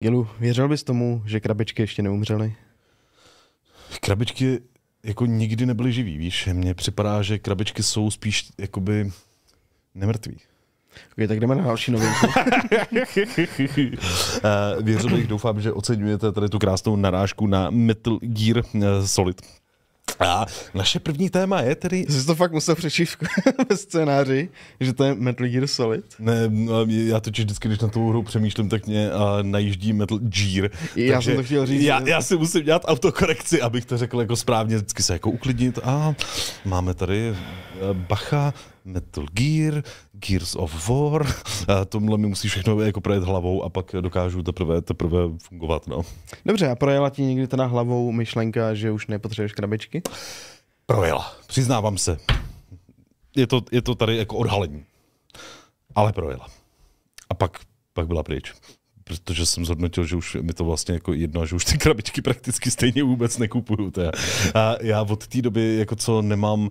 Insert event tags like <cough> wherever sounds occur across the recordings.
Jelu, věřil bys tomu, že krabičky ještě neumřely? Krabičky jako nikdy nebyly živý, víš. Mně připadá, že krabičky jsou spíš jakoby nemrtví. Okay, tak jdeme na další novinku. <laughs> Eh, věřil bych, doufám, že oceňujete tady tu krásnou narážku na Metal Gear eh, Solid. A naše první téma je tedy... Jsi to fakt musel přečíst <laughs> ve scénáři, že to je Metal Gear Solid? Ne, no, já totiž vždycky, když na tu hru přemýšlím, tak mě uh, najíždí Metal Gear. Já jsem to chtěl říct. Já, já si musím dělat autokorekci, abych to řekl jako správně, vždycky se jako uklidnit. A máme tady eh, bacha, Metal Gear, Gears of War, a tomhle mi musí všechno jako projet hlavou a pak dokážu teprve, teprve fungovat. No. Dobře, a projela ti někdy teda hlavou myšlenka, že už nepotřebuješ krabičky? Projela, přiznávám se. Je to, je to tady jako odhalení. Ale projela. A pak, pak byla pryč protože jsem zhodnotil, že už mi to vlastně jako jedno, že už ty krabičky prakticky stejně vůbec nekupuju. Teda. A já od té doby, jako co nemám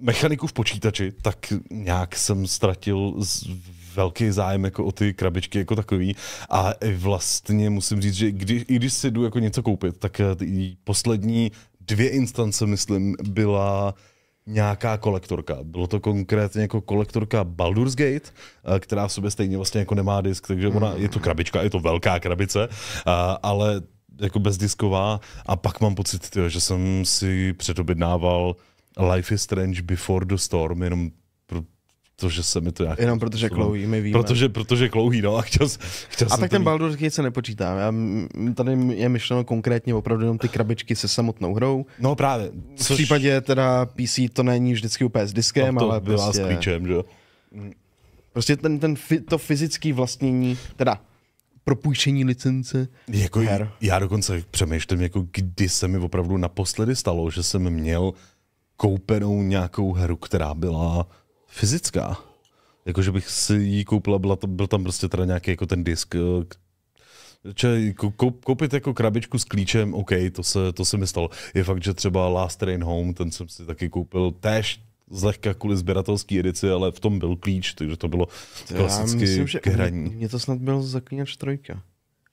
mechaniku v počítači, tak nějak jsem ztratil z velký zájem jako o ty krabičky jako takový a vlastně musím říct, že kdy, i když si jdu jako něco koupit, tak eh, poslední dvě instance, myslím, byla nějaká kolektorka. Bylo to konkrétně jako kolektorka Baldur's Gate, eh, která v sobě stejně vlastně jako nemá disk, takže ona, je to krabička, je to velká krabice, eh, ale jako bezdisková a pak mám pocit, že jsem si předobjednával Life is Strange Before the Storm, jenom protože se mi to nějak... Jenom protože klouhý, my víme. Protože, protože klouhý, no a chtěl, chtěl A tak ten Baldur's Gate se nepočítá. Já, tady je myšleno konkrétně opravdu jenom ty krabičky se samotnou hrou. No právě. Což... V případě teda PC to není vždycky úplně s diskem, no, to ale byla prostě... s klíčem, že Prostě ten, ten, to fyzické vlastnění, teda propůjčení licence jako, her. Já dokonce přemýšlím, jako kdy se mi opravdu naposledy stalo, že jsem měl koupenou nějakou hru, která byla fyzická. Jakože bych si ji koupila, byla to, byl tam prostě teda nějaký jako ten disk, eh, Če, koupit jako krabičku s klíčem, OK, to se, to se mi stalo. Je fakt, že třeba Last Train Home, ten jsem si taky koupil též zlehka kvůli sběratelské edici, ale v tom byl klíč, takže to bylo klasicky Já myslím, že hraní. Mě to snad byl zaklínač trojka.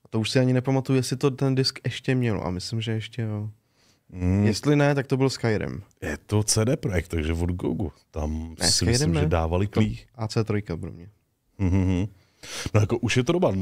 A to už si ani nepamatuju, jestli to ten disk ještě měl. A myslím, že ještě jo. Hmm. Jestli ne, tak to byl Skyrim. Je to CD Projekt, takže od Gogu. Tam ne, si Skyrim myslím, ne. že dávali klí. AC3 pro mě. Mm-hmm. No jako už je to doba.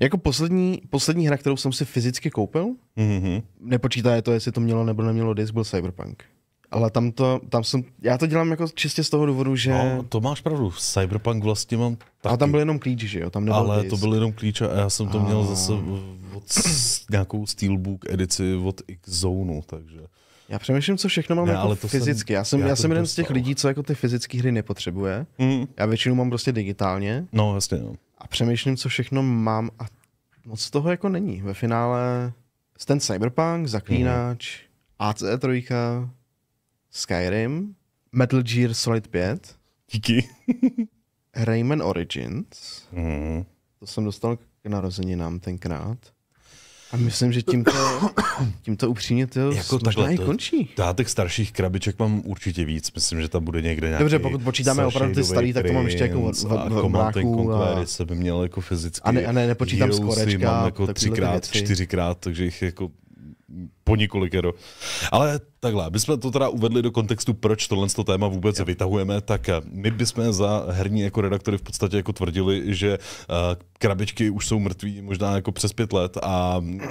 Jako poslední, poslední hra, kterou jsem si fyzicky koupil, mm-hmm. nepočítá je to, jestli to mělo nebo nemělo disk, byl Cyberpunk ale tam to, tam jsem, já to dělám jako čistě z toho důvodu, že... No, to máš pravdu, v Cyberpunk vlastně mám taky. A tam byl jenom klíč, že jo? Tam nebyl ale disk. to byl jenom klíč a já jsem to a... měl zase od nějakou Steelbook edici od X-Zonu, takže... Já přemýšlím, co všechno mám ne, jako ale to fyzicky. Jsem, já jsem, já, já jsem jeden z těch lidí, co jako ty fyzické hry nepotřebuje. Mm. Já většinu mám prostě digitálně. No, jasně. No. A přemýšlím, co všechno mám a moc toho jako není. Ve finále ten Cyberpunk, Zaklínač, mm. AC3, Skyrim, Metal Gear Solid 5. Díky. <laughs> Rayman Origins. Mm. To jsem dostal k narozeninám tenkrát. A myslím, že tímto, <coughs> tímto upřímně to jako takhle i končí. já těch starších krabiček mám určitě víc. Myslím, že tam bude někde nějaký Dobře, pokud počítáme opravdu ty starý, tak to mám ještě jako v, v, v, v A jako se by měl jako fyzicky. A ne, a ne nepočítám skorečka. mám jako třikrát, čtyřikrát, takže jich jako po několikero. Ale takhle, jsme to teda uvedli do kontextu, proč tohle téma vůbec jo. vytahujeme, tak eh, my bychom za herní jako redaktory v podstatě jako tvrdili, že eh, krabičky už jsou mrtví možná jako přes pět let a eh,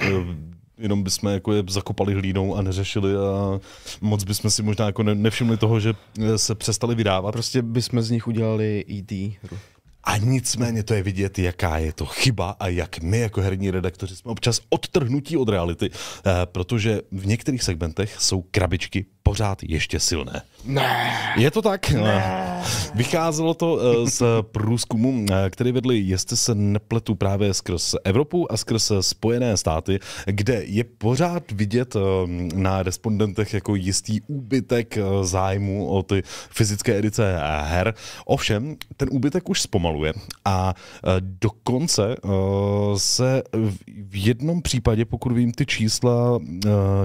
jenom bychom jako je zakopali hlínou a neřešili a moc bychom si možná jako nevšimli toho, že se přestali vydávat. Prostě bychom z nich udělali ET. A nicméně to je vidět, jaká je to chyba a jak my jako herní redaktoři jsme občas odtrhnutí od reality, eh, protože v některých segmentech jsou krabičky pořád ještě silné. Ne. Je to tak? Ne. <laughs> Vycházelo to eh, z průzkumu, eh, který vedli, jestli se nepletu právě skrz Evropu a skrz Spojené státy, kde je pořád vidět eh, na respondentech jako jistý úbytek zájmu o ty fyzické edice her. Ovšem, ten úbytek už zpomaluje a dokonce se v jednom případě, pokud vím, ty čísla,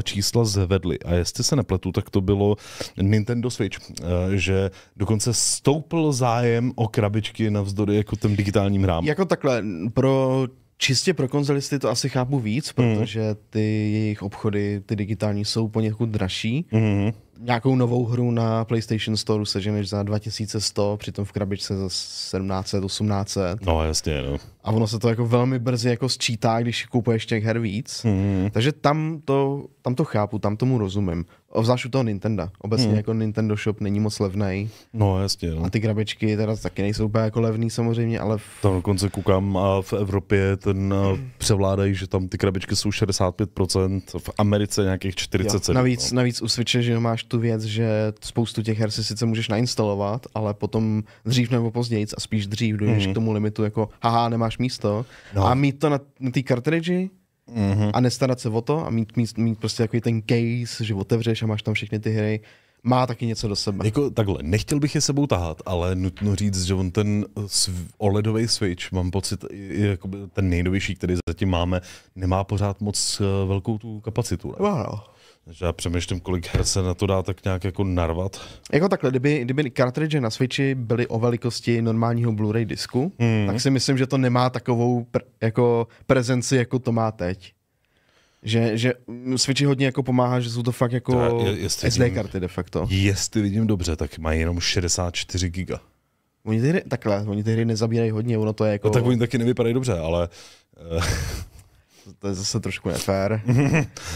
čísla zvedly. A jestli se nepletu, tak tak to bylo Nintendo Switch, eh, že dokonce stoupl zájem o krabičky navzdory jako těm digitálním hrám. Jako takhle, pro Čistě pro konzolisty to asi chápu víc, mhm. protože ty jejich obchody, ty digitální, jsou poněkud dražší. Mm-hmm. Nějakou novou hru na PlayStation Store seženeš za 2100, přitom v krabičce za 1700, 1800. No jasně, no a ono se to jako velmi brzy jako sčítá, když kupuješ těch her víc. Mm. Takže tam to, tam to chápu, tam tomu rozumím. Obzvlášť u toho Nintendo. Obecně mm. jako Nintendo Shop není moc levný. No jasně. No. A ty krabičky teda taky nejsou úplně jako levný samozřejmě, ale... V... Tam dokonce koukám a v Evropě ten mm. převládají, že tam ty krabičky jsou 65%, v Americe nějakých 47%. Jo. Navíc, no. navíc u Switche, že máš tu věc, že spoustu těch her si sice můžeš nainstalovat, ale potom dřív nebo později a spíš dřív dojdeš mm. k tomu limitu jako haha, nemáš místo no. a mít to na, na té cartridge mm-hmm. a nestarat se o to a mít, mít, mít prostě takový ten case, že otevřeš a máš tam všechny ty hry, má taky něco do sebe. Jako takhle, nechtěl bych je sebou tahat, ale nutno říct, že on ten OLEDový Switch, mám pocit, jako ten nejnovější, který zatím máme, nemá pořád moc eh, velkou tu kapacitu. Ne? Wow že já přemýšlím, kolik her se na to dá tak nějak jako narvat. Jako takhle, kdyby, kdyby cartridge na Switchi byly o velikosti normálního Blu-ray disku, hmm. tak si myslím, že to nemá takovou pr- jako prezenci, jako to má teď. Že, že Switchi hodně jako pomáhá, že jsou to fakt jako to je, SD vidím, karty de facto. Jestli vidím dobře, tak mají jenom 64 giga. Oni ty hry, takhle, oni ty hry nezabírají hodně, ono to je jako... No tak oni taky nevypadají dobře, ale... Eh, to je zase trošku nefér. <laughs>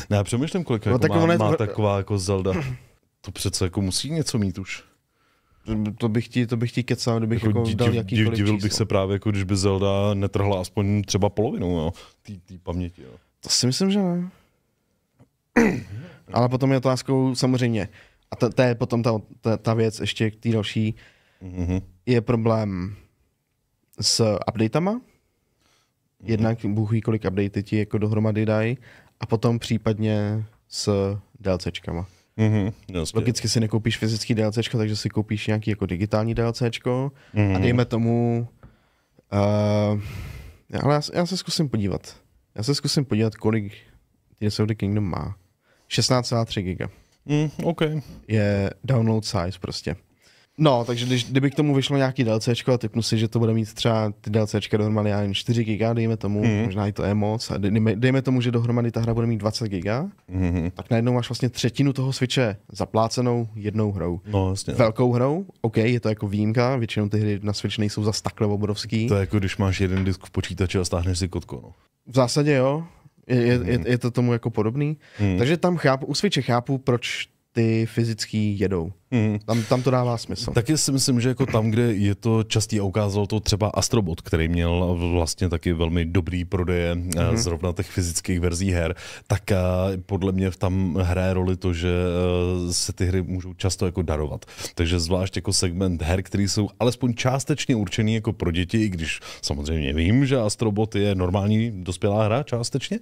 ne, já přemýšlím, kolik no, jako má, je... má taková jako Zelda. To přece jako musí něco mít už. To bych ti, to bych ti kecal, kdybych jako, jako dal jakýkoliv Divil číslo. bych se právě, jako když by Zelda netrhla aspoň třeba polovinu jo, tý, tý paměti. Jo. To si myslím, že ne. Ale potom je otázkou samozřejmě, a to, to je potom ta, ta, ta věc ještě k té další, mm-hmm. je problém s updatama, Mhm. Jednak Bůh ví, kolik update ti jako dohromady dají a potom případně s DLCčkama. Mm-hmm, Logicky si nekoupíš fyzický DLCčko, takže si koupíš nějaký jako digitální DLCčko mm-hmm. a mhm. dejme tomu... Uh, ale já, já se zkusím podívat. Já se zkusím podívat, kolik Tears of the Kingdom má. 16,3 giga. Mm, okay. Je download size prostě. No, takže když, kdyby k tomu vyšlo nějaký DLCčko a typnu si, že to bude mít třeba ty DLCčka dohromady, já nevím, 4 giga, dejme tomu, mm. možná i to je moc, a dejme, dejme tomu, že dohromady ta hra bude mít 20 giga, mm. tak najednou máš vlastně třetinu toho switche zaplácenou jednou hrou. No, vlastně. Velkou hrou, OK, je to jako výjimka, většinou ty hry na Switch nejsou zas takhle obrovský. To je jako když máš jeden disk v počítači a stáhneš si kotko, no. V zásadě jo, je, je, mm. je, je to tomu jako podobný. Mm. Takže tam chápu, u Switche chápu, proč ty fyzický jedou. Hmm. Tam, tam to dává smysl. Taky si myslím, že jako tam, kde je to častý a ukázal to třeba Astrobot, který měl vlastně taky velmi dobrý prodeje hmm. zrovna těch fyzických verzí her, tak eh, podle mě tam hraje roli to, že eh, se ty hry můžou často jako darovat. Takže zvlášť jako segment her, které jsou alespoň částečně určený jako pro děti, i když samozřejmě vím, že Astrobot je normální dospělá hra částečně,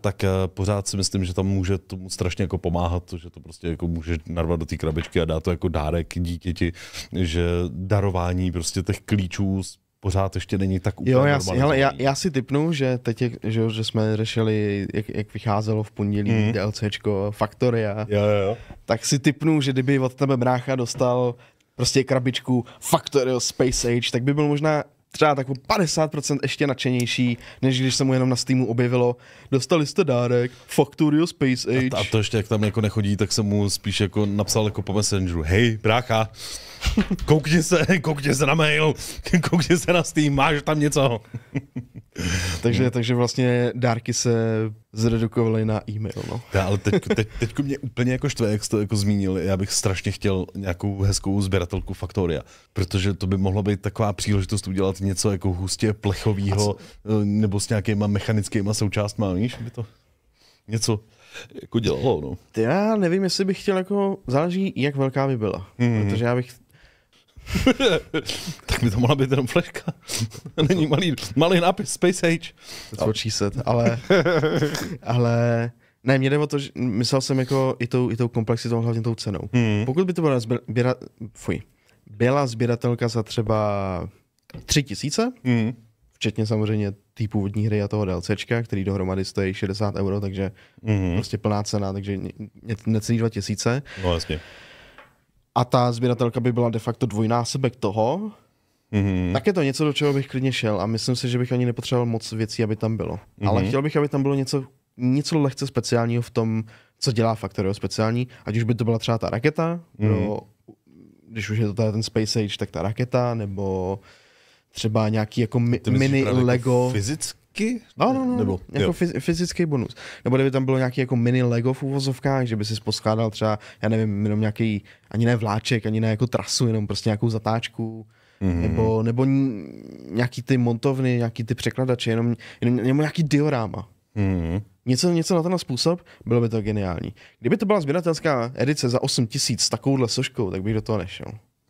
tak pořád si myslím, že tam může tomu strašně jako pomáhat, že to prostě jako může narvat do té krabičky a dá to jako dárek dítěti, že darování prostě těch klíčů pořád ještě není tak úplně Jo, já, si, hele, já, já si typnu, že teď, je, že, že jsme řešili, jak, jak vycházelo v pondělí hmm. DLCčko a jo, jo. tak si typnu, že kdyby od tebe brácha dostal prostě krabičku Factorio Space Age, tak by byl možná třeba tak o 50% ještě nadšenější, než když se mu jenom na Steamu objevilo, dostali jste dárek, Factorio Space Age. A, a to ještě, jak tam jako nechodí, tak jsem mu spíš jako napsal jako po Messengeru, hej, brácha, <laughs> koukni se, koukni se na mail, koukni se na Steam, máš tam něco. takže, hmm. takže vlastně dárky se zredukovali na e-mail. No. Já, ale teď, teď, teď mě úplně jako štve, jak jste to jako zmínil, já bych strašně chtěl nějakou hezkou sběratelku Faktoria, protože to by mohlo být taková příležitost udělat něco jako hustě plechového eh, nebo s nějakýma mechanickýma součástma, víš, by to něco jako dělalo. No. Já nevím, jestli bych chtěl jako, záleží, jak velká by byla, mm-hmm. protože já bych <laughs> tak by to mohla být jenom fleška. <laughs> Není malý, malý nápis, Space Age. To Zvočí číset, ale, ale ne, mě jde o to, že myslel jsem jako i tou, i tou komplexitou, hlavně tou cenou. Hmm. Pokud by to byla, zběra, fuj, byla sběratelka za třeba tři tisíce, hmm. včetně samozřejmě té původní hry a toho DLCčka, který dohromady stojí 60 euro, takže hmm prostě plná cena, takže necelý tisíce. No jasně a ta sběratelka by byla de facto dvojnásobek toho, Mm-hmm. Tak je to něco, do čeho bych klidně šel a myslím si, že bych ani nepotřeboval moc věcí, aby tam bylo. Mm-hmm. Ale chtěl bych, aby tam bylo něco, něco lehce speciálního v tom, co dělá Factorio speciální, ať už by to byla třeba ta raketa, mm-hmm. no, když už je to teda ten Space Age, tak ta raketa, nebo třeba nějaký jako mi, mini jako Lego. Jako fyzicky? fyzicky, no, no, no, nebo, jako jo. fyzický bonus. Nebo kdyby tam bylo nějaký jako mini Lego v uvozovkách, že by si poskládal třeba, já nevím, jenom nějaký, ani ne vláček, ani ne jako trasu, jenom prostě nějakou zatáčku, mm-hmm. nebo, nebo nějaký ty montovny, nějaký ty překladače, jenom, jenom, jenom nějaký dioráma. Mm-hmm. Něco, něco na ten způsob, bylo by to geniální. Kdyby to byla sběratelská edice za 8 tisíc s takovouhle soškou, tak bych do toho nešel.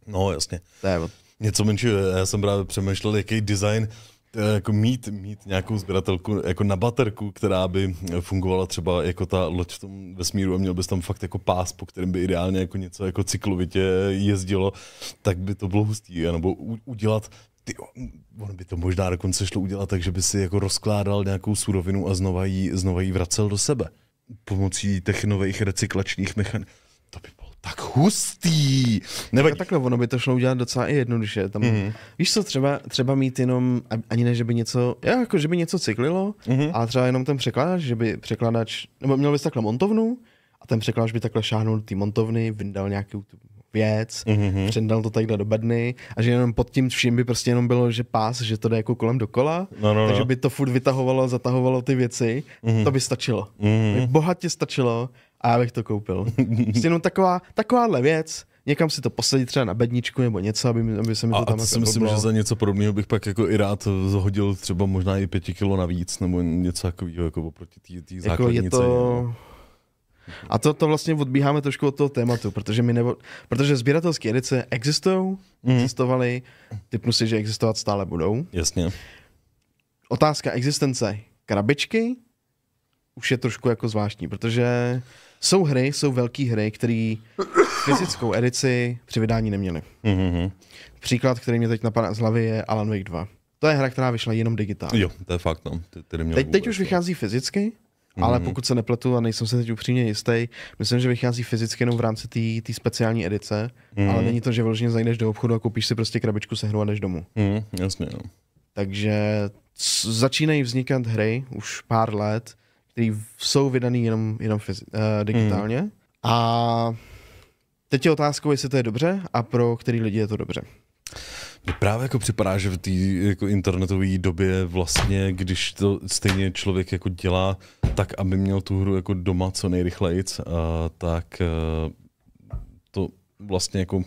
No, jasně. To je... Něco menší, já jsem právě přemýšlel, jaký design Eh, jako mít, mít nějakou sběratelku jako na baterku, která by fungovala třeba jako ta loď v tom vesmíru a měl bys tam fakt jako pás, po kterém by ideálně jako něco jako cyklovitě jezdilo, tak by to bylo hustý. nebo udělat ty, on by to možná dokonce šlo udělat tak, že by si jako rozkládal nějakou surovinu a znova ji, znova ji vracel do sebe pomocí těch nových recyklačních mechanismů tak hustý. Nebo... Takhle, ono by to šlo udělat docela i jednoduše. Tam, mm-hmm. Víš co, třeba, třeba mít jenom, ani ne, že by něco, já jako, že by něco cyklilo, mm-hmm. ale třeba jenom ten překladač, že by překladač, nebo měl bys takhle montovnu, a ten překladač by takhle šáhnul ty montovny, vyndal nějaký věc, mm-hmm. přendal to takhle do bedny a že jenom pod tím vším by prostě jenom bylo, že pás, že to jde jako kolem dokola, no, no, takže no. by to furt vytahovalo, zatahovalo ty věci, mm-hmm. to by stačilo. Mm-hmm. By bohatě stačilo a já bych to koupil. <laughs> prostě jenom taková, takováhle věc, někam si to posadit třeba na bedničku nebo něco, aby, mi, aby se mi to a, tam A jako si myslím, že za něco podobného bych pak jako i rád zhodil třeba možná i pěti kilo navíc nebo něco takového jako oproti té základnice. Jako je to... Jo a to, to vlastně odbíháme trošku od toho tématu, protože my nebo, protože sběratelské edice existují, mm. existovaly, typnu si, že existovat stále budou. Jasně. Otázka existence krabičky už je trošku jako zvláštní, protože jsou hry, jsou velké hry, které fyzickou edici při vydání neměly. Mm-hmm. Příklad, který mě teď napadá z hlavy, je Alan Wake 2. To je hra, která vyšla jenom digitálně. Jo, to je fakt. No. Ty, ty teď, teď už no. vychází fyzicky, Mm-hmm. Ale mhm. pokud se nepletu a nejsem se teď upřímně jistý, myslím, že vychází fyzicky jenom v rámci té speciální edice, mm-hmm. ale mhm. není to, že vložně zajdeš do obchodu a koupíš si prostě krabičku hru a jdeš domů. Mm, jasně, jo. No. Takže začínají vznikat hry už pár let, které jsou vydané jenom, jenom fyz- uh, eh, digitálně. Mm. A teď je otázkou, jestli to je dobře a pro který lidi je to dobře. Mně právě jako připadá, že v té jako internetové době vlastně, když to stejně člověk jako dělá tak, aby měl tu hru jako doma co nejrychleji, tak e, to vlastně jako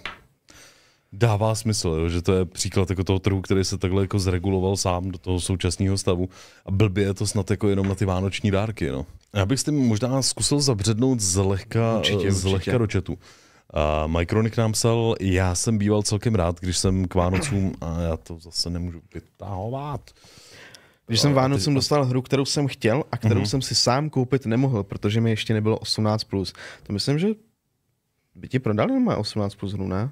dává smysl, jo? že to je příklad jako toho trhu, který se takhle jako zreguloval sám do toho současného stavu a blbě je to snad jako jenom na ty vánoční dárky. No. Já bych s tím možná zkusil zabřednout zlehka, určitě, zlehka určitě. do četu. Uh, Micronik nám psal, já jsem býval celkem rád, když jsem k Vánocům, a já to zase nemůžu vytahovat. Když jsem Vánocům dostal hru, kterou jsem chtěl a kterou uh-huh. jsem si sám koupit nemohl, protože mi ještě nebylo 18+. Plus. To myslím, že by ti prodali má 18 plus hru, ne?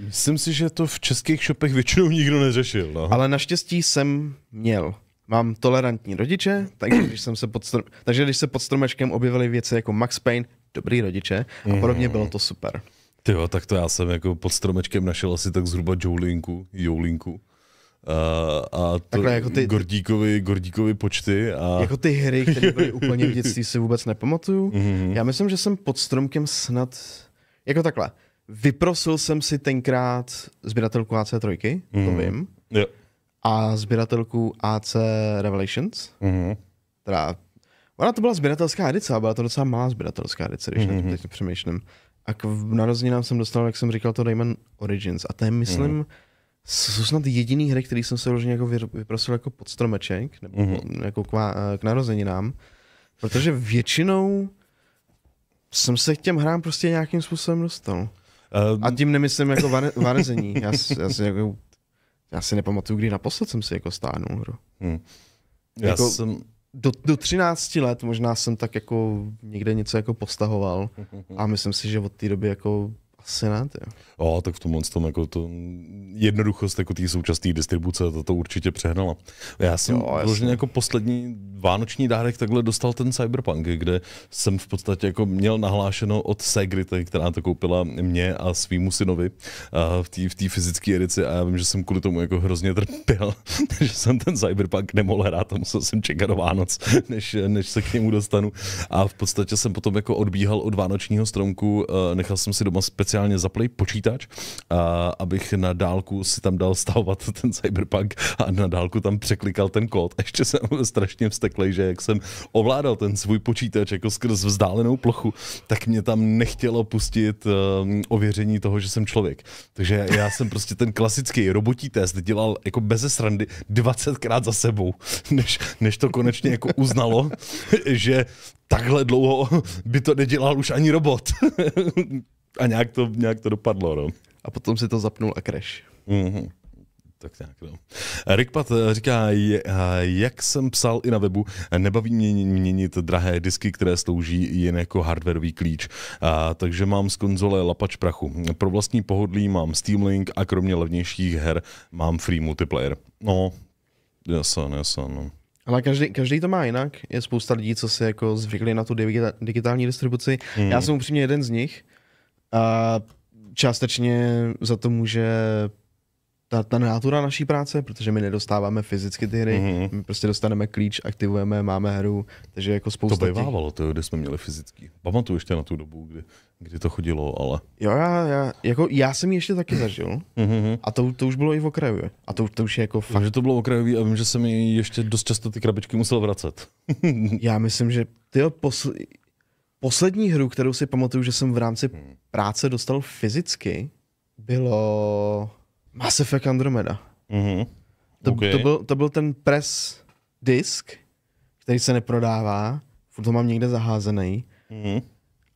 Myslím si, že to v českých shopech většinou nikdo neřešil. No. Ale naštěstí jsem měl. Mám tolerantní rodiče, takže když, jsem se pod strom... takže když se pod stromečkem objevily věci jako Max Payne, dobrý rodiče a mhm. podobně, bylo to super. Ty jo, tak to já jsem jako pod stromečkem našel asi tak zhruba Joulinku, Joulinku. Uh, a to Takhle, jako ty, Gordíkovi, Gordíkovi počty. A... Jako ty hry, které byly <laughs> úplně v dětství, si vůbec nepamatuju. Mm-hmm. Já myslím, že jsem pod stromkem snad... Jako takhle. Vyprosil jsem si tenkrát sběratelku AC3, mm-hmm. to mhm. vím. Jo. A sběratelku AC Revelations, mm-hmm. teda Ona to byla sběratelská edice, byla to docela malá sběratelská edice, když mm-hmm. na to mhm. teď přemýšlím. A k narozeninám jsem dostal, jak jsem říkal, to Rayman Origins. A to je, myslím, mm-hmm. jsou snad jediný hry, který jsem se vložně jako vyprosil jako stromeček, nebo mm-hmm. jako k, k narozeninám. Protože většinou jsem se k těm hrám prostě nějakým způsobem dostal. Um... A tím nemyslím jako <laughs> varezení. já, já, si jako, já si nepamatuju, kdy naposled jsem si jako stáhnul hru. Hmm. Já jako, jsem do, do 13 let možná jsem tak jako někde něco jako postahoval a myslím si, že od té doby jako asi ne, ty. O, tak v tomhle tom jako to jednoduchost jako té současné distribuce, to, to určitě přehnala. Já jsem vložně jako poslední vánoční dárek takhle dostal ten Cyberpunk, kde jsem v podstatě jako měl nahlášeno od Segry, která to koupila mě a svýmu synovi a v té v fyzické edici a já vím, že jsem kvůli tomu jako hrozně trpěl, <laughs> že jsem ten Cyberpunk nemohl hrát a musel jsem čekat do Vánoc, než, než se k němu dostanu. A v podstatě jsem potom jako odbíhal od vánočního stromku, nechal jsem si doma speciální speciálně zaplý počítač, a, abych na dálku si tam dal stavovat <laughs> ten cyberpunk a na dálku tam překlikal ten kód. A <laughs> ještě jsem strašně vzteklej, že jak jsem ovládal ten svůj počítač jako skrz vzdálenou plochu, tak mě tam nechtělo pustit um, ověření toho, že jsem člověk. Takže já jsem prostě ten klasický robotí test dělal jako bez srandy 20krát za sebou, <laughs> než, než to konečně jako uznalo, že takhle dlouho by to nedělal už ani robot a nějak to, nějak to dopadlo. No. A potom si to zapnul a crash. Mm-hmm. Tak nějak, no. Rick Pat eh, říká, eh, jak jsem psal i na webu, eh, nebaví mě měnit drahé disky, které slouží jen jako hardwareový klíč. A, takže mám z konzole lapač prachu. Pro vlastní pohodlí mám Steam Link a kromě levnějších her mám free multiplayer. No, jasně, jasně. no. Ale každý, každý to má jinak. Je spousta lidí, co se jako zvykli na tu digitální distribuci. Hmm. Já jsem upřímně jeden z nich. A částečně za to může ta, ta natura naší práce, protože my nedostáváme fyzicky ty hry, mm-hmm. my prostě dostaneme klíč, aktivujeme, máme hru, takže jako spousta To bývávalo, těch... to, kde jsme měli fyzický. Pamatuju ještě na tu dobu, kdy, kdy to chodilo, ale... Jo, já, já, jako, já jsem ji ještě taky zažil mm-hmm. a to, to už bylo i v okraju. A to, to už je jako fakt... Vím, že to bylo okrajový a vím, že jsem mi ještě dost často ty krabičky musel vracet. já myslím, že ty posl... Poslední hru, kterou si pamatuju, že jsem v rámci hmm. práce dostal fyzicky, bylo Mass Effect Andromeda. Mm-hmm. To, okay. to, byl, to byl ten press disk, který se neprodává, furt to mám někde zaházený. Mm-hmm.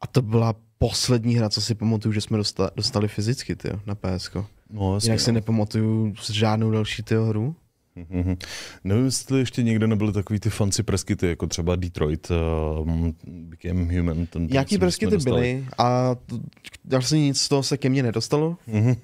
A to byla poslední hra, co si pamatuju, že jsme dostali, fyzicky tyjo, na PSK. No, jasně, Jinak si no. nepamatuju žádnou další tyjo hru. Mhm. Nevím, jestli ještě někde nebyly takový ty fancy preskyty, jako třeba Detroit, um, Became Human. Ten, ten Jaký preskyty byly a vlastně nic z toho se ke mně nedostalo. Mhm.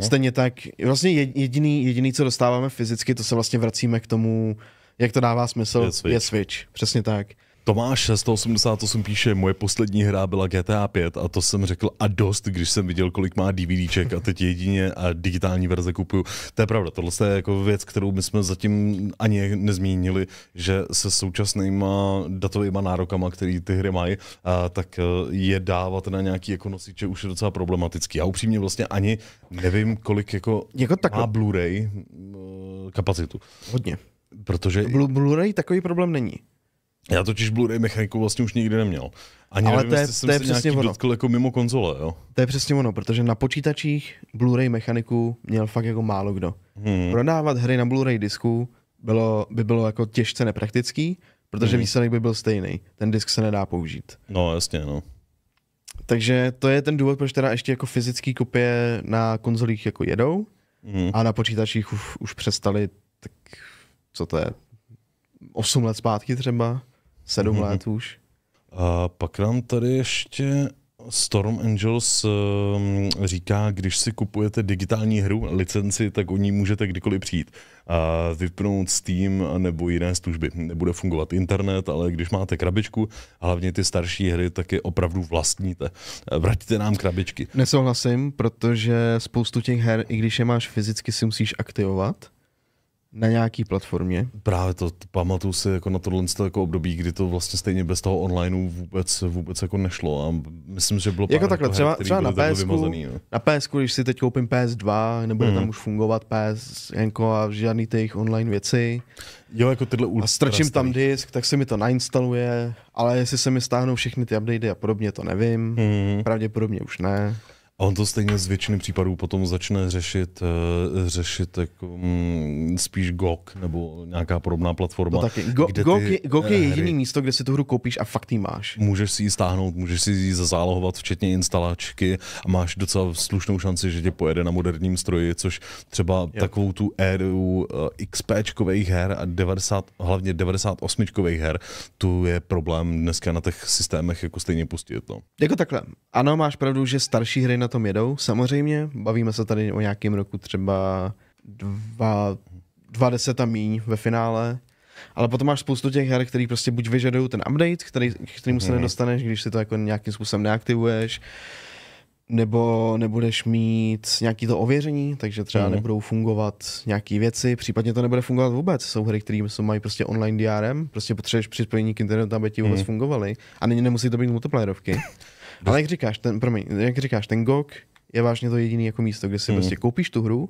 <laughs> Stejně tak, vlastně jediný, jediný, co dostáváme fyzicky, to se vlastně vracíme k tomu, jak to dává smysl, je Switch. Je switch. Přesně tak. Tomáš 188 píše, moje poslední hra byla GTA 5 a to jsem řekl a dost, když jsem viděl, kolik má DVDček a teď jedině a digitální verze kupuju. To je pravda, tohle je jako věc, kterou my jsme zatím ani nezmínili, že se současnýma datovýma nárokama, který ty hry mají, a, tak e, je dávat na nějaký jako nosiče už je docela problematický. Já upřímně vlastně ani nevím, kolik jako, jako takhle. má Blu-ray e, kapacitu. Hodně. Protože... Blu- Blu-ray takový problém není. Já totiž Blu-ray mechaniku vlastně už nikdy neměl. Ani Ale nevím, to je, jestli to je se přesně nějaký ono. dotkl jako mimo konzole, jo? To je přesně ono, protože na počítačích Blu-ray mechaniku měl fakt jako málo kdo. Hmm. Prodávat hry na Blu-ray disku bylo, by bylo jako těžce nepraktický, protože hmm. výsledek by byl stejný. Ten disk se nedá použít. No, jasně, no. Takže to je ten důvod, proč teda ještě jako fyzické kopie na konzolích jako jedou hmm. a na počítačích už, už přestali, tak co to je, 8 let zpátky třeba. Sedm mm-hmm. let už. A pak nám tady ještě Storm Angels um, říká, když si kupujete digitální hru, licenci, tak o ní můžete kdykoliv přijít. A vypnout Steam nebo jiné služby. Nebude fungovat internet, ale když máte krabičku, hlavně ty starší hry, tak je opravdu vlastníte. E, vraťte nám krabičky. Nesouhlasím, protože spoustu těch her, i když je máš fyzicky, si musíš aktivovat na nějaký platformě. Právě to, to pamatuju si jako na tohle jako období, kdy to vlastně stejně bez toho onlineu vůbec, vůbec jako nešlo a myslím, že bylo Jako takhle, jako třeba, her, třeba na PS, no. na PS, když si teď koupím PS2, nebude hmm. tam už fungovat PS a žádný ty jejich online věci. Jo, jako tyhle ultra A strčím tam disk, tak se mi to nainstaluje, ale jestli se mi stáhnou všechny ty updaty a podobně, to nevím. Hmm. Pravděpodobně už ne. A on to stejně z většiny případů potom začne řešit, eh, řešit eh, jako, mm, spíš GOG nebo nějaká podobná platforma. To no taky. Go, kde GOG, je, GOG je eh, jediný místo, kde si tu hru koupíš a fakt ji máš. Můžeš si ji stáhnout, můžeš si ji zazálohovat, včetně instalačky a máš docela slušnou šanci, že tě pojede na moderním stroji, což třeba jo. takovou tu éru XPčkových her a 90, hlavně 98čkových her, tu je problém dneska na těch systémech jako stejně pustit. No. Jako takhle. Ano, máš pravdu, že starší hry na tom jedou, samozřejmě. Bavíme se tady o nějakém roku třeba dva, dva deseta míň ve finále. Ale potom máš spoustu těch her, který prostě buď vyžadují ten update, který, kterým se mhm. nedostaneš, když si to jako nějakým způsobem neaktivuješ, nebo nebudeš mít nějaký to ověření, takže třeba mm. nebudou fungovat nějaké věci, případně to nebude fungovat vůbec. Jsou hry, které mají prostě online DRM, prostě potřebuješ připojení k internetu, aby ti vůbec mm. fungovaly. A nyní nemusí to být multiplayerovky. <laughs> Ale jak říkáš, ten, promiň, jak říkáš, ten GOG je vážně to jediný jako místo, kde si mm. prostě koupíš tu hru,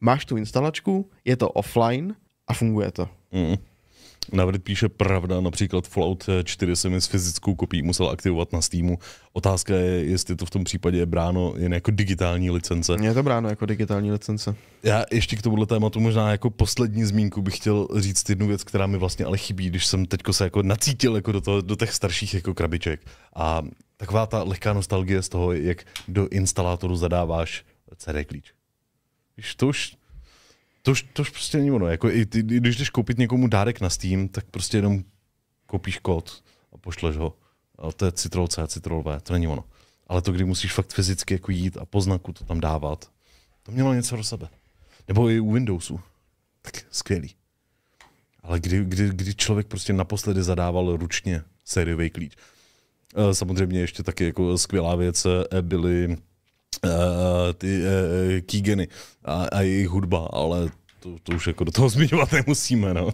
máš tu instalačku, je to offline a funguje to. Mm. Navrt píše pravda, například Fallout 4 jsem s fyzickou kopií musel aktivovat na Steamu. Otázka je, jestli to v tom případě je bráno jen jako digitální licence. Je to bráno jako digitální licence. Já ještě k tomuhle tématu možná jako poslední zmínku bych chtěl říct jednu věc, která mi vlastně ale chybí, když jsem teď se jako nacítil jako do, toho, do těch starších jako krabiček. A taková ta lehká nostalgie z toho, jak do instalátoru zadáváš CD klíč. to už to už, to už prostě není ono. Jako, i, i, když jdeš koupit někomu dárek na Steam, tak prostě jenom koupíš kód a pošleš ho. A to je Citrol C, Citrol V, to není ono. Ale to, kdy musíš fakt fyzicky jako jít a po znaku to tam dávat, to mělo něco do sebe. Nebo i u Windowsu. Tak skvělý. Ale kdy, kdy, kdy člověk prostě naposledy zadával ručně sériový klíč. Eh, samozřejmě ještě taky jako skvělá věc eh, byly Eh, ty uh, Keegany a, a jejich hudba, ale to, to už jako do toho <laughs> zmiňovat nemusíme, no.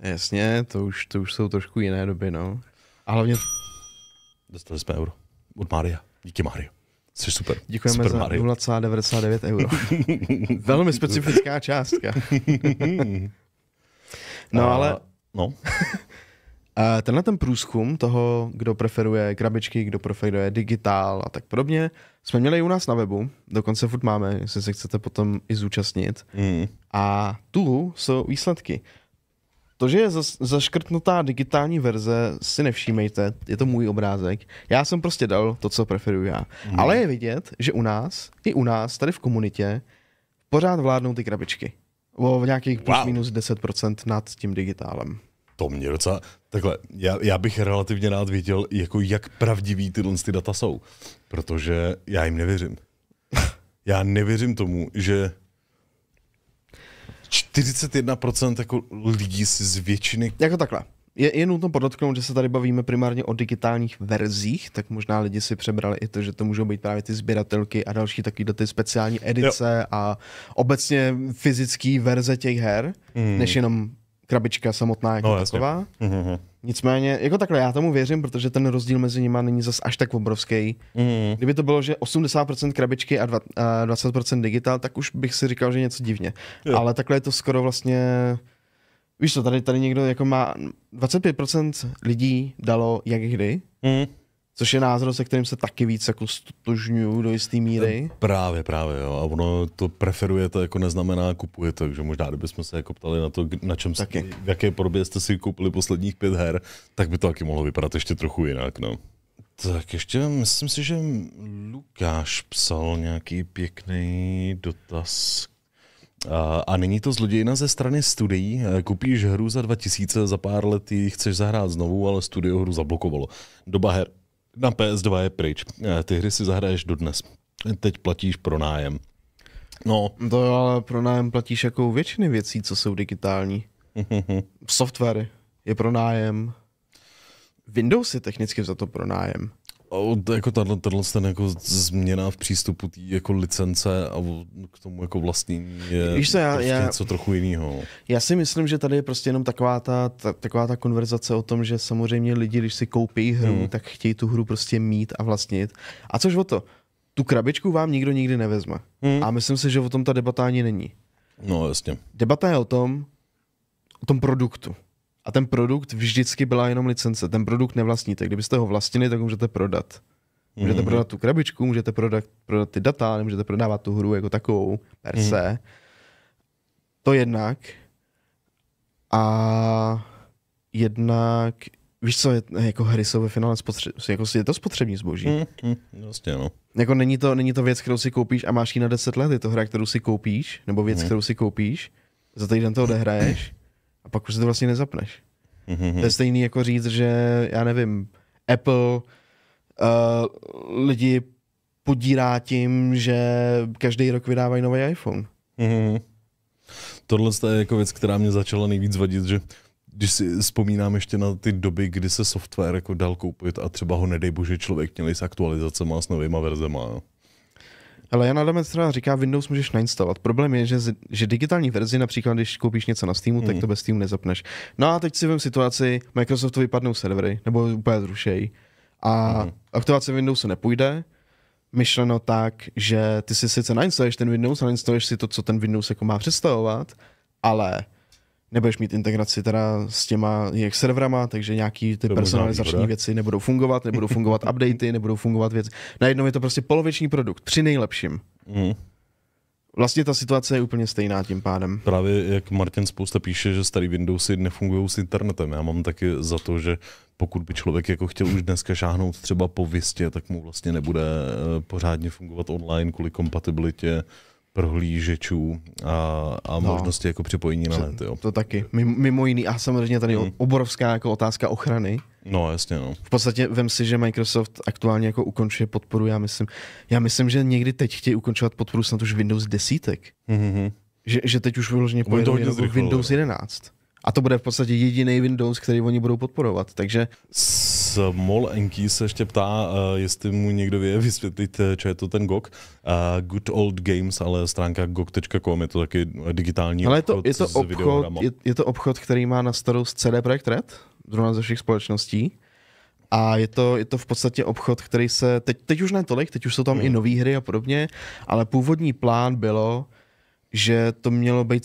Jasně, to už, to už jsou trošku jiné doby, no. A hlavně... Dostali jsme euro. Od Mária. Díky Mário. Jsi super. Děkujeme super za 0,99 euro. <laughs> Velmi specifická částka. <laughs> no, no ale... No. A tenhle ten průzkum toho, kdo preferuje krabičky, kdo preferuje digitál a tak podobně, jsme měli u nás na webu, dokonce furt máme, jestli se chcete potom i zúčastnit. Mm. A tu jsou výsledky. To, že je zaškrtnutá digitální verze, si nevšímejte, je to můj obrázek. Já jsem prostě dal to, co preferuju já. Mm. Ale je vidět, že u nás, i u nás, tady v komunitě, pořád vládnou ty krabičky. O nějakých wow. plus minus 10% nad tím digitálem to mě docela... Takhle, já, já bych relativně rád věděl, jako jak pravdivý tyhle ty data jsou, protože já jim nevěřím. <laughs> já nevěřím tomu, že 41% jako lidí si z většiny... Jako takhle. Je, je nutno podotknout, že se tady bavíme primárně o digitálních verzích, tak možná lidi si přebrali i to, že to můžou být právě ty sběratelky a další takovýhle ty speciální edice jo. a obecně fyzické verze těch her, hmm. než jenom krabička samotná jako no, taková. Mhm. Nicméně, jako takhle, já tomu věřím, protože ten rozdíl mezi nimi není zas až tak obrovský. Mm-hmm. Kdyby to bylo, že 80% krabičky a 20% digitál, tak už bych si říkal, že něco divně. Jo. Ale takhle je to skoro vlastně... Víš co, tady, tady někdo jako má... 25% lidí dalo jak kdy, mm-hmm Což je názor, se kterým se taky víc jako stotožňuju do jisté míry. Eh, právě, právě. Jo. A ono to preferuje to jako neznamená kupuje, takže možná kdybychom se jako ptali na to, na čem jste, v jaké podobě jste si koupili posledních pět her, tak by to taky mohlo vypadat ještě trochu jinak. No. Tak ještě, myslím si, že Lukáš psal nějaký pěkný dotaz, a není to zlodějna ze strany studií. Eh, Kupíš hru za 2000, za pár let ji chceš zahrát znovu, ale studio hru zablokovalo. Doba her na PS2 je pryč. Eh, ty hry si zahraješ dodnes. Teď platíš pro nájem. No. To jo, ale pro nájem platíš jako u většiny věcí, co jsou digitální. <laughs> Software je pro nájem. Windows je technicky za to pro nájem jako tato, tato ten jako změna v přístupu tý jako licence a k tomu jako vlastní je Víš se, já, prostě já, něco trochu jiného. Já si myslím, že tady je prostě jenom taková ta, ta, taková ta konverzace o tom, že samozřejmě lidi, když si koupí hru, hmm. tak chtějí tu hru prostě mít a vlastnit. A což o to? Tu krabičku vám nikdo nikdy nevezme. Hmm. A myslím si, že o tom ta debata ani není. No jasně. Debata je o tom, o tom produktu a ten produkt vždycky byla jenom licence. Ten produkt nevlastníte. Kdybyste ho vlastnili, tak ho můžete prodat. Můžete mm-hmm. prodat tu krabičku, můžete prodat, prodat ty data, nemůžete prodávat tu hru jako takovou per mhm. se. Mm-hmm. To jednak. A jednak, víš co, jako hry jsou ve finále spotře- jako je to spotřební zboží. Mm-hmm. Vlastně no. Jako není to, není to věc, kterou si koupíš a máš ji na 10 let, je to hra, kterou si koupíš, nebo věc, mm-hmm. kterou si koupíš, za týden to odehraješ a pak už se to vlastně nezapneš. Mm-hmm. To je stejný jako říct, že já nevím, Apple uh, lidi podírá tím, že každý rok vydávají nový iPhone. Mm-hmm. Tohle je jako věc, která mě začala nejvíc vadit, že když si vzpomínám ještě na ty doby, kdy se software jako dal koupit a třeba ho nedej bože člověk měl s aktualizacemi a s novýma verzema. Jo. Ale Jana Adamec třeba říká, Windows můžeš nainstalovat. Problém je, že, že digitální verzi, například když koupíš něco na Steamu, mm. tak mhm. to bez Steamu nezapneš. No a teď si vem situaci, Microsoftu vypadnou servery, nebo úplně zrušejí. A mm. aktivace Windowsu nepůjde, myšleno tak, že ty si sice nainstaluješ ten Windows a nainstaluješ si to, co ten Windows jako má představovat, ale nebudeš mít integraci teda s těma jejich serverama, takže nějaký ty to personalizační výhoda. věci nebudou fungovat, nebudou fungovat <laughs> updaty, nebudou fungovat věci. Najednou je to prostě poloviční produkt, při nejlepším. Mm. Vlastně ta situace je úplně stejná tím pádem. Právě jak Martin spousta píše, že starý Windowsy nefungují s internetem. Já mám taky za to, že pokud by člověk jako chtěl už dneska šáhnout třeba po Vistě, tak mu vlastně nebude eh, pořádně fungovat online kvůli kompatibilitě prohlížečů a, a no. možnosti jako připojení na net. Jo. To taky, mimo jiný. A samozřejmě tady hmm. obrovská jako otázka ochrany. No, jasně, no. V podstatě vem si, že Microsoft aktuálně jako ukončuje podporu, já myslím, já myslím, že někdy teď chtějí ukončovat podporu snad už Windows 10. Mm-hmm. Že, že teď už vyloženě pojedou Windows, Windows 11. A to bude v podstatě jediný Windows, který oni budou podporovat. Takže Small Enky se ještě ptá, uh, jestli mu někdo ví vysvětlit, co eh, je to ten GOG. Uh, eh, Good Old Games, ale stránka gog.com je to taky digitální ale je to, obchod je to obchod, je, je to obchod, který má na starost CD Projekt Red, zrovna ze všech společností. A je to, je to v podstatě obchod, který se, teď, teď už ne tolik, teď už jsou tam mm. i hmm. nové hry a podobně, ale původní plán bylo, že to mělo být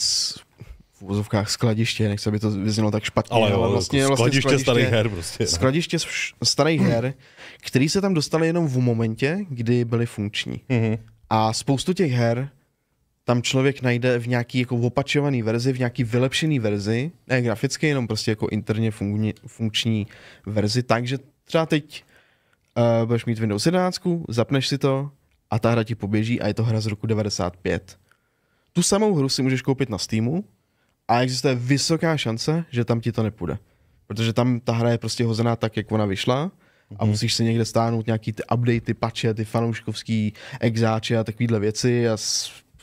v úzovkách skladiště, nechce by to vyznělo tak špatně, ale, jo, ale vlastně, jako skladiště, vlastně skladiště starých her prostě. Skladiště starých hmm. her, který se tam dostali jenom v momentě, kdy byly funkční. Hmm. A spoustu těch her tam člověk najde v nějaký jako opačovaný verzi, v nějaký vylepšený verzi, ne graficky, jenom prostě jako interně funkční, funkční verzi, takže třeba teď uh, budeš mít Windows 11, zapneš si to a ta hra ti poběží a je to hra z roku 95. Tu samou hru si můžeš koupit na Steamu, a existuje vysoká šance, že tam ti to nepůjde. Protože tam ta hra je prostě hozená tak, jak ona vyšla a mm. musíš si někde stáhnout nějaký ty updatey, pače, ty fanouškovský exáče a takovéhle věci a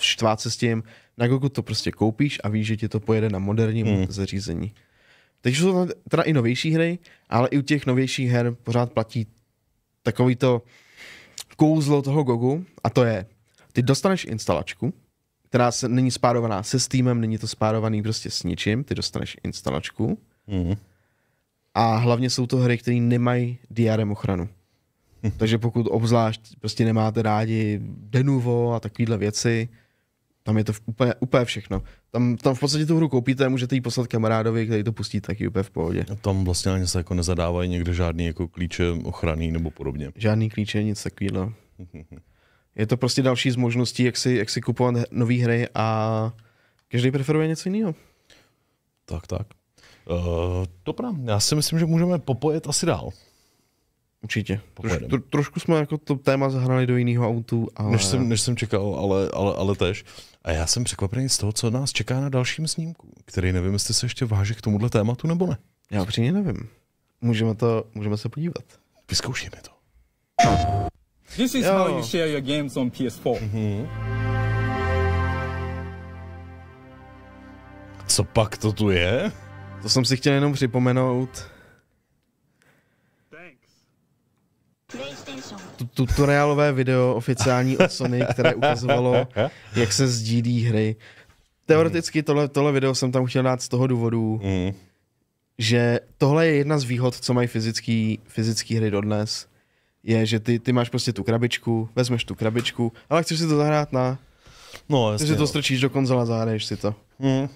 štvát se s tím. Na Gogu to prostě koupíš a víš, že ti to pojede na moderním mhm. mm. zařízení. Takže jsou tam teda i novější hry, ale i u těch novějších her pořád platí takový to kouzlo toho Gogu a to je, ty dostaneš instalačku, která se, není spárovaná se Steamem, není to spárovaný prostě s ničím, ty dostaneš instalačku. Mm-hmm. A hlavně jsou to hry, které nemají DRM ochranu. <laughs> Takže pokud obzvlášť prostě nemáte rádi Denuvo a takovéhle věci, tam je to v, úplně, úplně všechno. Tam, tam v podstatě tu hru koupíte, můžete ji poslat kamarádovi, který to pustí taky úplně v pohodě. A tam vlastně ani se jako nezadávají někde žádný jako klíče ochranný nebo podobně. Žádný klíče, nic takového. <laughs> je to prostě další z možností, jak si, jak si kupovat nové hry a každý preferuje něco jiného. Tak, tak. Uh, dobrá, já si myslím, že můžeme popojet asi dál. Určitě. Troš, tro, trošku jsme jako to téma zahrali do jiného autu. Ale... Než, jsem, než jsem čekal, ale, ale, ale tež. A já jsem překvapený z toho, co nás čeká na dalším snímku, který nevím, jestli se ještě váže k tomuhle tématu nebo ne. Já upřímně nevím. Můžeme, to, můžeme se podívat. Vyzkoušíme to. This is Yo. how you share your games on PS4. Mm -hmm. Co pak to tu je? To jsem si chtěl jenom připomenout. Tutoriálové video oficiální od Sony, které ukazovalo, jak se sdílí hry. Teoreticky tohle, tohle video jsem tam chtěl dát z toho důvodu, mm. že tohle je jedna z výhod, co mají fyzické fyzický hry dodnes je, že ty, ty máš prostě tu krabičku, vezmeš tu krabičku, ale chceš si to zahrát na... No, jasně. Takže to no. strčíš do konzola zahraješ si to. Mm.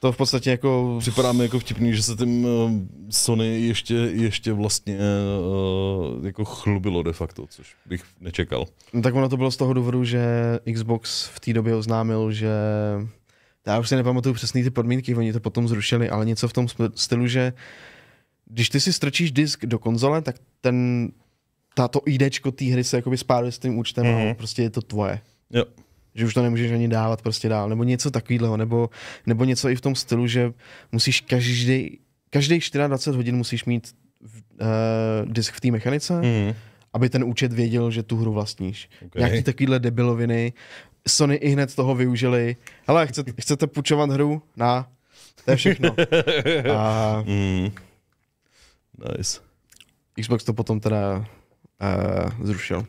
To v podstatě jako... Připadá mi jako vtipný, že se tím eh, Sony ještě, ještě vlastně uh, jako chlubilo de facto, což bych nečekal. No, tak ono to bylo z toho důvodu, že Xbox v té době oznámil, že já už si nepamatuju přesný ty podmínky, oni to potom zrušili, ale něco v tom stylu, že když ty si strčíš disk do konzole, tak ten tato IDčko té hry se jakoby spáruje s tím účtem mm-hmm. a mhm. prostě je to tvoje. Jo. Že už to nemůžeš ani dávat prostě dál, nebo něco takového, nebo, nebo něco i v tom stylu, že musíš každý, každý 24 hodin musíš mít uh, disk v té mechanice, mm-hmm. aby ten účet věděl, že tu hru vlastníš. Okay. Nějaký takovýhle debiloviny. Sony i hned toho využili. Hele, chcete, chcete půjčovat hru? Na, to je všechno. <laughs> a... mm. Nice. Xbox to potom teda e, wzruszył.